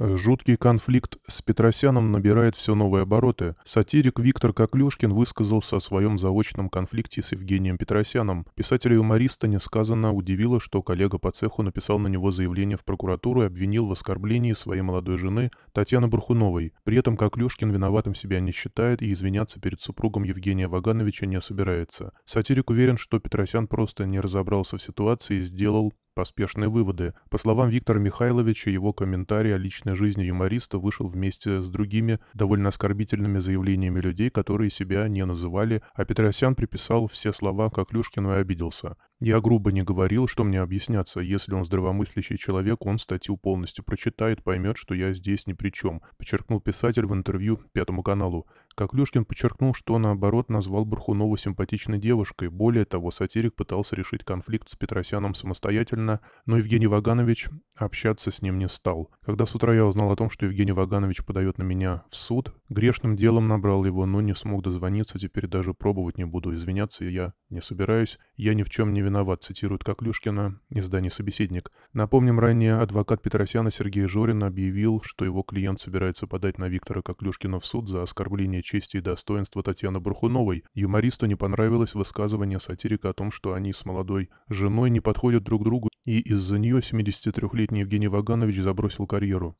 Жуткий конфликт с Петросяном набирает все новые обороты. Сатирик Виктор Коклюшкин высказался о своем заочном конфликте с Евгением Петросяном. писателю юмориста несказанно удивило, что коллега по цеху написал на него заявление в прокуратуру и обвинил в оскорблении своей молодой жены Татьяны Бурхуновой. При этом Коклюшкин виноватым себя не считает и извиняться перед супругом Евгения Вагановича не собирается. Сатирик уверен, что Петросян просто не разобрался в ситуации и сделал Поспешные выводы. По словам Виктора Михайловича, его комментарий о личной жизни юмориста вышел вместе с другими довольно оскорбительными заявлениями людей, которые себя не называли, а Петросян приписал все слова Коклюшкину и обиделся. Я грубо не говорил, что мне объясняться. Если он здравомыслящий человек, он статью полностью прочитает, поймет, что я здесь ни при чем, подчеркнул писатель в интервью Пятому каналу. Коклюшкин подчеркнул, что наоборот назвал Бархунову симпатичной девушкой. Более того, сатирик пытался решить конфликт с Петросяном самостоятельно, но Евгений Ваганович общаться с ним не стал. Когда с утра я узнал о том, что Евгений Ваганович подает на меня в суд, грешным делом набрал его, но не смог дозвониться, теперь даже пробовать не буду извиняться, я «Не собираюсь, я ни в чем не виноват», цитирует Коклюшкина, издание «Собеседник». Напомним, ранее адвокат Петросяна Сергей Жорин объявил, что его клиент собирается подать на Виктора Коклюшкина в суд за оскорбление чести и достоинства Татьяны Бурхуновой. Юмористу не понравилось высказывание сатирика о том, что они с молодой женой не подходят друг другу, и из-за нее 73-летний Евгений Ваганович забросил карьеру.